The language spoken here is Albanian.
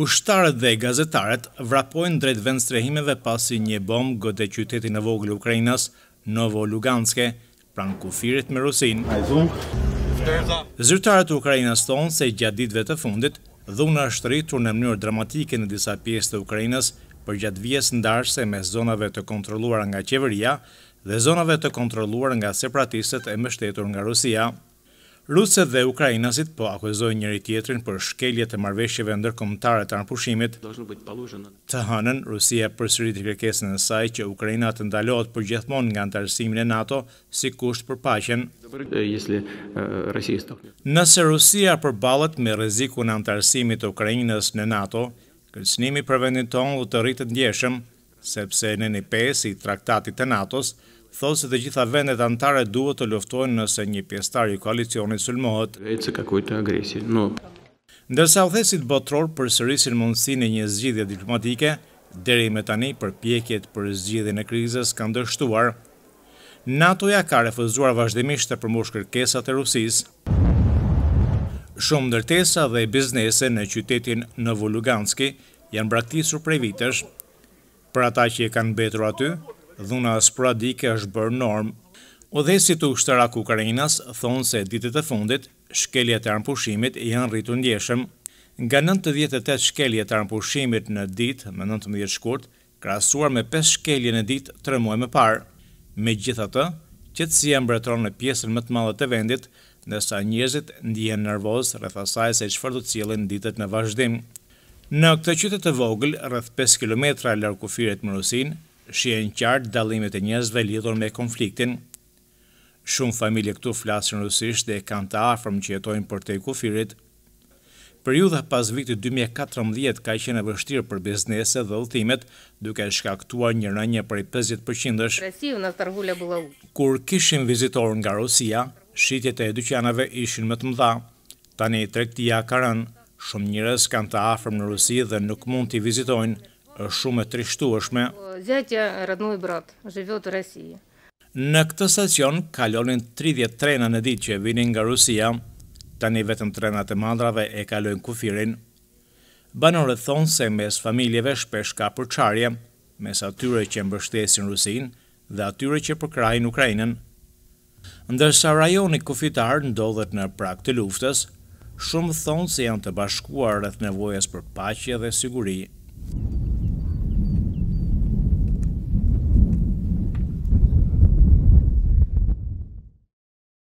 Ushtarët dhe gazetarët vrapojnë drejt vendstrehimeve pasi një bombë gëtë e qytetin e voglë Ukrajinas, Novo Luganske, pranë kufirit me Rusin. Zyrtarët Ukrajinas thonë se gjatë ditve të fundit, dhunë është rritur në mënyrë dramatike në disa pjesë të Ukrajinas për gjatë vjes ndarëse me zonave të kontroluar nga qeveria dhe zonave të kontroluar nga separatistët e mështetur nga Rusia. Rusët dhe Ukrajinasit po akuzojnë njëri tjetrin për shkelje të marveshjeve ndërkomtare të anëpushimit, Të hënën, Rusia sërit i kërkesën e saj që Ukrajina të ndalot për gjithmon nga antarësimin e NATO si kusht për pachen. Э, э, Nëse Rusia përbalet me reziku në antarësimit të Ukrajinës në NATO, kërcënimi për vendin tonë u të rritë të ndjeshëm, sepse në një pesë i traktatit të NATO-së, thotë se të gjitha vendet antare duhet të luftojnë nëse një pjestar i koalicionit sulmohet. Ndërsa udhësit botror përsërisin mundësin e një zgjidhje diplomatike, deri më tani përpjekjet për, për zgjidhjen e krizës kanë dështuar. NATO ja ka refuzuar vazhdimisht të përmbush kërkesat e Rusisë. Shumë ndërtesa dhe biznese në qytetin në Luganski janë braktisur prej vitesh. Për ata që e kanë betru aty, dhuna sporadike është bërë norm. Odhesi të ushtëra ku thonë se ditet e fundit, shkelje të armëpushimit janë rritu ndjeshëm. Nga 98 shkelje të armëpushimit në dit, më 19 shkurt, krasuar me 5 shkelje në dit të muaj më parë. Me gjitha të, qëtë si e mbretron në pjesën më të malët të vendit, nësa njëzit ndjenë nërvoz rëthasaj se që të cilin ditet në vazhdim. Në këtë qytet të voglë, rrëth 5 km lërë kufiret më rusin, shien qartë dalimet e njëzve lidhur me konfliktin. Shumë familje këtu flasën rusisht dhe kanë të afrëm që jetojnë për te kufirit. Për ju dhe pas vitit 2014 ka qenë e vështirë për biznese dhe dhëtimet, duke shkaktuar një rënje për i 50% Kur kishim vizitor nga Rusia, shqitjet e edukjanave ishin më të mdha. Tani i trektia ka rënë, shumë njërës kanë të afrëm në Rusi dhe nuk mund të i vizitojnë, shumë e trishtueshme. Zjatja po, rëdnuj brat, zhivjot Rësijë. Në këtë stacion kalonin 30 trena në ditë që vinin nga Rusia, tani vetëm trenat e madrave e kalonin kufirin. Banorët thonë se mes familjeve shpesh ka përqarje, mes atyre që mbështesin Rusin dhe atyre që përkrajnë Ukrajinën. Ndërsa rajoni kufitar ndodhet në prak të luftës, shumë thonë se janë të bashkuar rrëth nevojës për pacje dhe siguri,